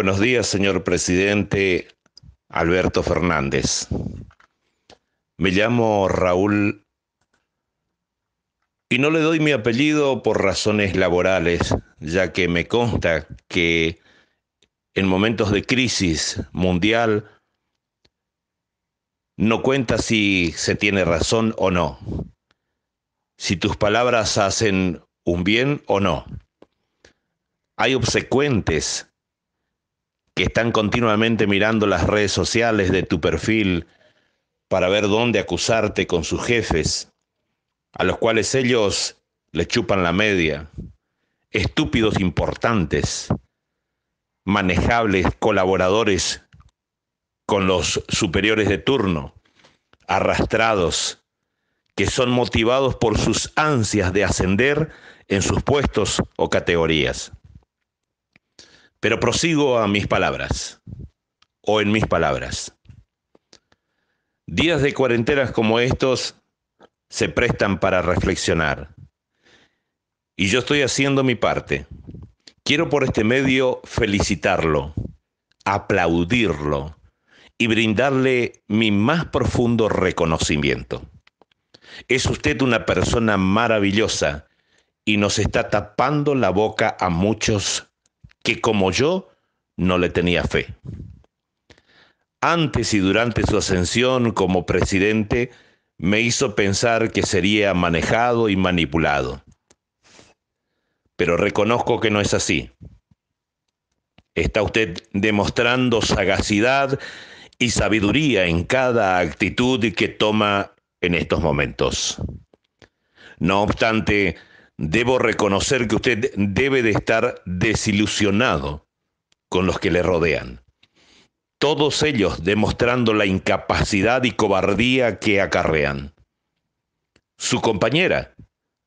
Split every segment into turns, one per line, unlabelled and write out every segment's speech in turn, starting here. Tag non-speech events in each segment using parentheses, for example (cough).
Buenos días, señor presidente Alberto Fernández. Me llamo Raúl y no le doy mi apellido por razones laborales, ya que me consta que en momentos de crisis mundial no cuenta si se tiene razón o no, si tus palabras hacen un bien o no. Hay obsecuentes que están continuamente mirando las redes sociales de tu perfil para ver dónde acusarte con sus jefes, a los cuales ellos le chupan la media, estúpidos importantes, manejables colaboradores con los superiores de turno, arrastrados, que son motivados por sus ansias de ascender en sus puestos o categorías. Pero prosigo a mis palabras, o en mis palabras. Días de cuarentenas como estos se prestan para reflexionar. Y yo estoy haciendo mi parte. Quiero por este medio felicitarlo, aplaudirlo y brindarle mi más profundo reconocimiento. Es usted una persona maravillosa y nos está tapando la boca a muchos que como yo no le tenía fe. Antes y durante su ascensión como presidente, me hizo pensar que sería manejado y manipulado. Pero reconozco que no es así. Está usted demostrando sagacidad y sabiduría en cada actitud que toma en estos momentos. No obstante, debo reconocer que usted debe de estar desilusionado con los que le rodean. Todos ellos demostrando la incapacidad y cobardía que acarrean. Su compañera,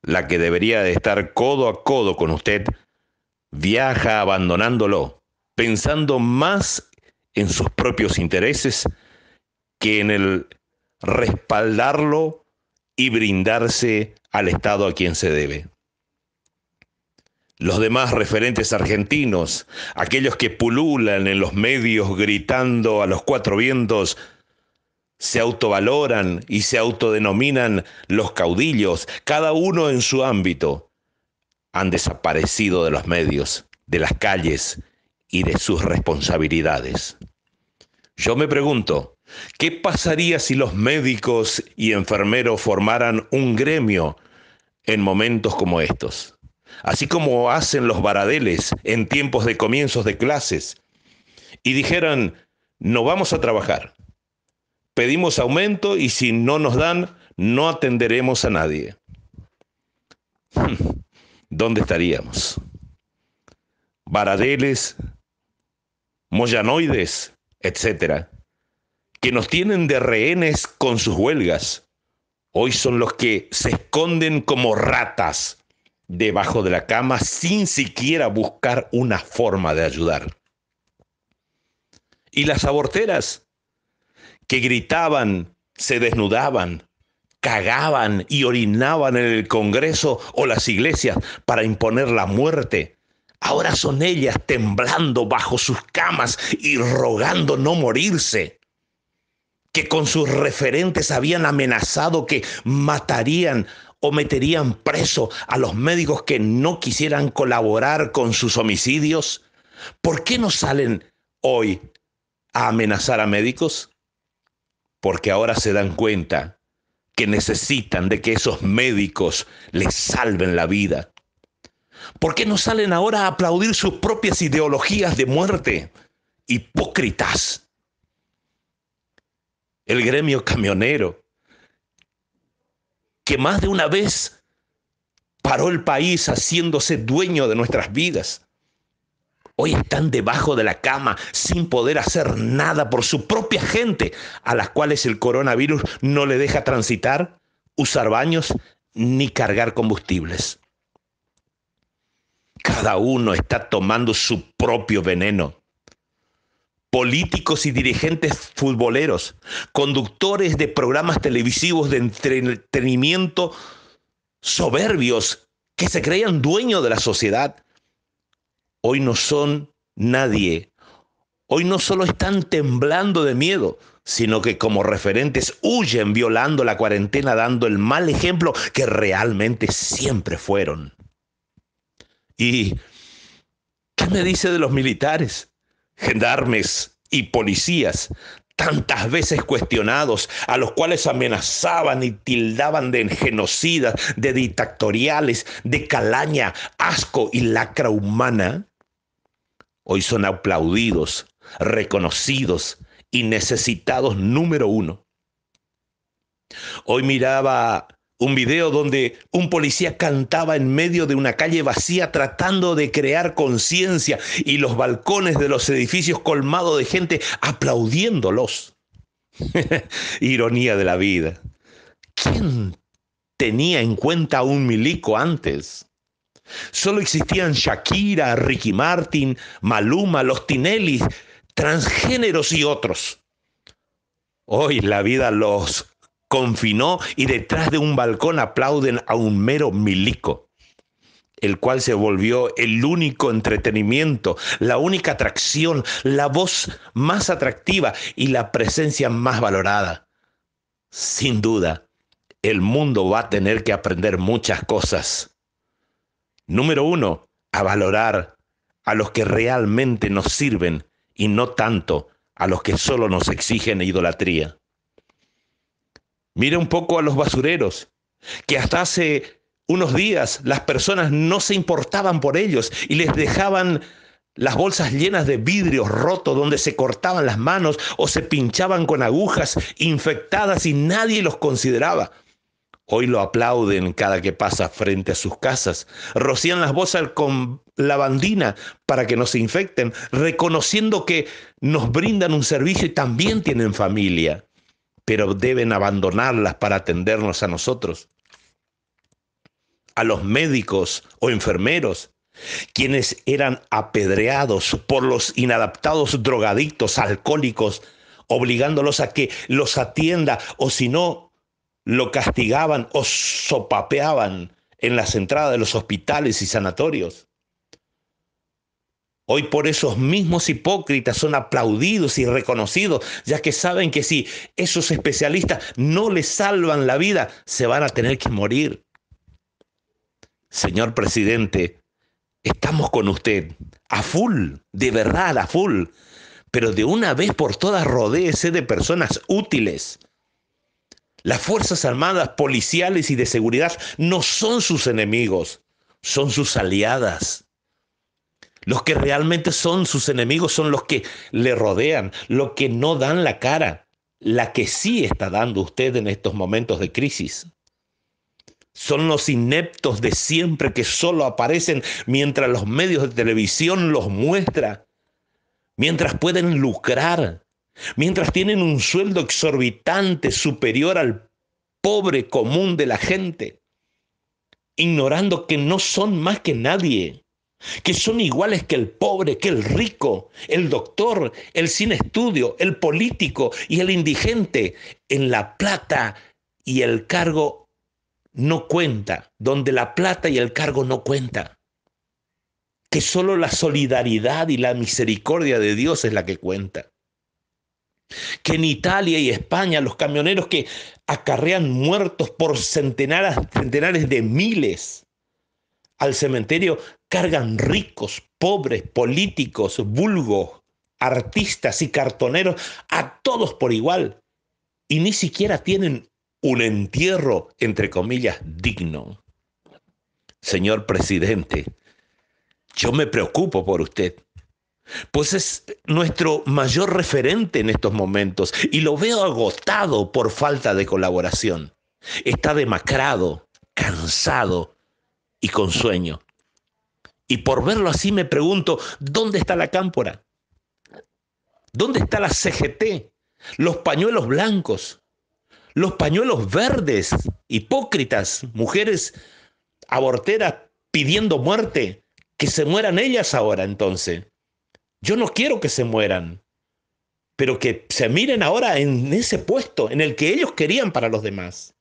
la que debería de estar codo a codo con usted, viaja abandonándolo, pensando más en sus propios intereses que en el respaldarlo y brindarse al Estado a quien se debe los demás referentes argentinos, aquellos que pululan en los medios gritando a los cuatro vientos, se autovaloran y se autodenominan los caudillos, cada uno en su ámbito, han desaparecido de los medios, de las calles y de sus responsabilidades. Yo me pregunto, ¿qué pasaría si los médicos y enfermeros formaran un gremio en momentos como estos? así como hacen los varadeles en tiempos de comienzos de clases, y dijeran, no vamos a trabajar, pedimos aumento y si no nos dan, no atenderemos a nadie. Hmm, ¿Dónde estaríamos? Varadeles, Moyanoides, etcétera, que nos tienen de rehenes con sus huelgas. Hoy son los que se esconden como ratas debajo de la cama sin siquiera buscar una forma de ayudar. Y las aborteras que gritaban, se desnudaban, cagaban y orinaban en el Congreso o las iglesias para imponer la muerte. Ahora son ellas temblando bajo sus camas y rogando no morirse, que con sus referentes habían amenazado que matarían o meterían preso a los médicos que no quisieran colaborar con sus homicidios? ¿Por qué no salen hoy a amenazar a médicos? Porque ahora se dan cuenta que necesitan de que esos médicos les salven la vida. ¿Por qué no salen ahora a aplaudir sus propias ideologías de muerte? Hipócritas. El gremio camionero que más de una vez paró el país haciéndose dueño de nuestras vidas. Hoy están debajo de la cama sin poder hacer nada por su propia gente, a las cuales el coronavirus no le deja transitar, usar baños ni cargar combustibles. Cada uno está tomando su propio veneno políticos y dirigentes futboleros, conductores de programas televisivos de entretenimiento soberbios que se creían dueños de la sociedad, hoy no son nadie. Hoy no solo están temblando de miedo, sino que como referentes huyen violando la cuarentena, dando el mal ejemplo que realmente siempre fueron. ¿Y qué me dice de los militares? gendarmes y policías, tantas veces cuestionados, a los cuales amenazaban y tildaban de genocidas, de dictatoriales, de calaña, asco y lacra humana, hoy son aplaudidos, reconocidos y necesitados número uno. Hoy miraba un video donde un policía cantaba en medio de una calle vacía tratando de crear conciencia y los balcones de los edificios colmados de gente aplaudiéndolos. (laughs) Ironía de la vida. ¿Quién tenía en cuenta a un milico antes? Solo existían Shakira, Ricky Martin, Maluma, los Tinelli, transgéneros y otros. Hoy la vida los confinó y detrás de un balcón aplauden a un mero milico el cual se volvió el único entretenimiento, la única atracción, la voz más atractiva y la presencia más valorada. Sin duda, el mundo va a tener que aprender muchas cosas. Número uno, a valorar a los que realmente nos sirven y no tanto a los que solo nos exigen idolatría. Mire un poco a los basureros, que hasta hace unos días las personas no se importaban por ellos y les dejaban las bolsas llenas de vidrios rotos donde se cortaban las manos o se pinchaban con agujas infectadas y nadie los consideraba. Hoy lo aplauden cada que pasa frente a sus casas, rocían las bolsas con lavandina para que no se infecten, reconociendo que nos brindan un servicio y también tienen familia pero deben abandonarlas para atendernos a nosotros, a los médicos o enfermeros, quienes eran apedreados por los inadaptados drogadictos, alcohólicos, obligándolos a que los atienda o si no, lo castigaban o sopapeaban en las entradas de los hospitales y sanatorios. Hoy por esos mismos hipócritas son aplaudidos y reconocidos, ya que saben que si esos especialistas no les salvan la vida, se van a tener que morir. Señor presidente, estamos con usted a full, de verdad a full, pero de una vez por todas rodéese de personas útiles. Las Fuerzas Armadas, policiales y de seguridad no son sus enemigos, son sus aliadas. Los que realmente son sus enemigos son los que le rodean, los que no dan la cara, la que sí está dando usted en estos momentos de crisis. Son los ineptos de siempre que solo aparecen mientras los medios de televisión los muestran, mientras pueden lucrar, mientras tienen un sueldo exorbitante superior al pobre común de la gente, ignorando que no son más que nadie que son iguales que el pobre, que el rico, el doctor, el sin estudio, el político y el indigente. En la plata y el cargo no cuenta, donde la plata y el cargo no cuenta. Que solo la solidaridad y la misericordia de Dios es la que cuenta. Que en Italia y España los camioneros que acarrean muertos por centenares, centenares de miles, al cementerio cargan ricos, pobres, políticos, vulgos, artistas y cartoneros, a todos por igual. Y ni siquiera tienen un entierro, entre comillas, digno. Señor presidente, yo me preocupo por usted. Pues es nuestro mayor referente en estos momentos y lo veo agotado por falta de colaboración. Está demacrado, cansado, y con sueño. Y por verlo así me pregunto, ¿dónde está la cámpora? ¿Dónde está la CGT? Los pañuelos blancos, los pañuelos verdes, hipócritas, mujeres aborteras pidiendo muerte, que se mueran ellas ahora entonces. Yo no quiero que se mueran, pero que se miren ahora en ese puesto en el que ellos querían para los demás.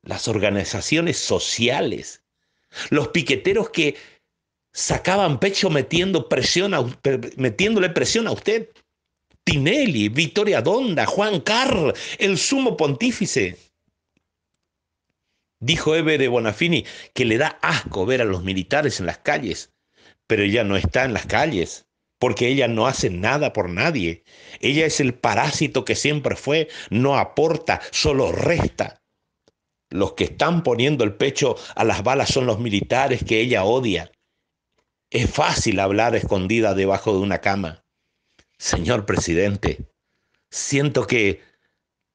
Las organizaciones sociales los piqueteros que sacaban pecho metiendo presión metiéndole presión a usted. Tinelli, Victoria Donda, Juan Carr, el sumo pontífice. Dijo Eve de Bonafini que le da asco ver a los militares en las calles, pero ella no está en las calles, porque ella no hace nada por nadie. Ella es el parásito que siempre fue, no aporta, solo resta. Los que están poniendo el pecho a las balas son los militares que ella odia. Es fácil hablar escondida debajo de una cama. Señor presidente, siento que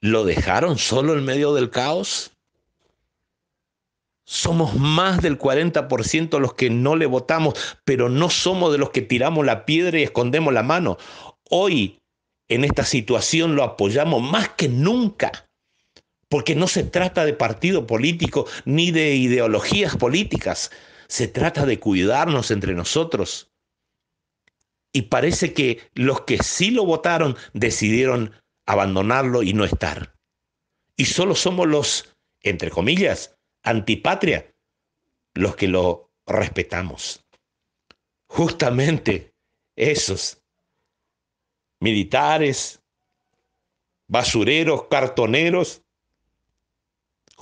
lo dejaron solo en medio del caos. Somos más del 40% los que no le votamos, pero no somos de los que tiramos la piedra y escondemos la mano. Hoy, en esta situación, lo apoyamos más que nunca porque no se trata de partido político ni de ideologías políticas, se trata de cuidarnos entre nosotros. Y parece que los que sí lo votaron decidieron abandonarlo y no estar. Y solo somos los, entre comillas, antipatria, los que lo respetamos. Justamente esos militares, basureros, cartoneros,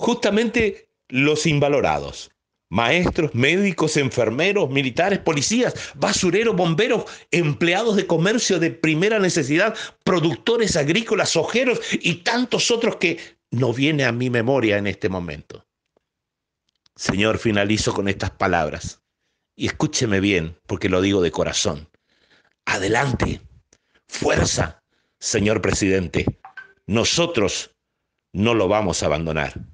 justamente los invalorados. Maestros, médicos, enfermeros, militares, policías, basureros, bomberos, empleados de comercio de primera necesidad, productores agrícolas, ojeros y tantos otros que no viene a mi memoria en este momento. Señor, finalizo con estas palabras. Y escúcheme bien, porque lo digo de corazón. Adelante, fuerza, señor presidente. Nosotros no lo vamos a abandonar.